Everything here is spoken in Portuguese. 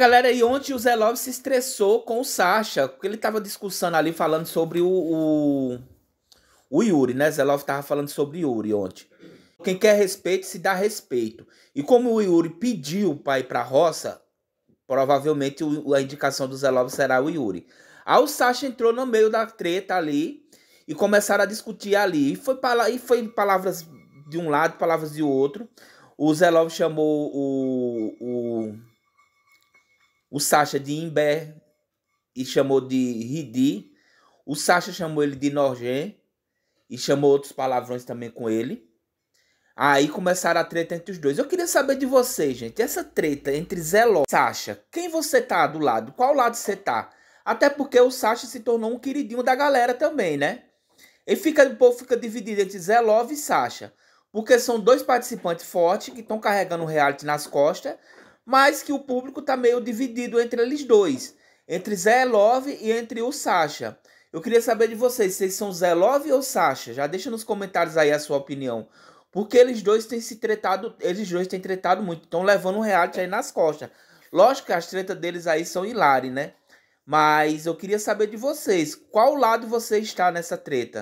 Galera, e ontem o Zé se estressou com o Sasha porque ele tava discussando ali, falando sobre o, o, o Yuri, né? Zé Lopes tava falando sobre Yuri ontem. Quem quer respeito, se dá respeito. E como o Yuri pediu o ir pra roça, provavelmente o, a indicação do Zé será o Yuri. Aí o Sasha entrou no meio da treta ali e começaram a discutir ali. E foi, pala e foi palavras de um lado, palavras de outro. O Zé chamou o, o Sasha de Imbé e chamou de Ridi. O Sasha chamou ele de Norgem e chamou outros palavrões também com ele. Aí começaram a treta entre os dois. Eu queria saber de vocês, gente. Essa treta entre Zé e Sasha, quem você tá do lado? Qual lado você tá? Até porque o Sasha se tornou um queridinho da galera também, né? E fica, o povo fica dividido entre Zé Love e Sasha. Porque são dois participantes fortes que estão carregando o reality nas costas mas que o público está meio dividido entre eles dois, entre Zé Love e entre o Sasha. Eu queria saber de vocês, vocês são Zé Love ou Sasha? Já deixa nos comentários aí a sua opinião. Porque eles dois têm se tretado, eles dois têm tretado muito, estão levando um reality aí nas costas. Lógico que as tretas deles aí são hilárias, né? Mas eu queria saber de vocês, qual lado você está nessa treta?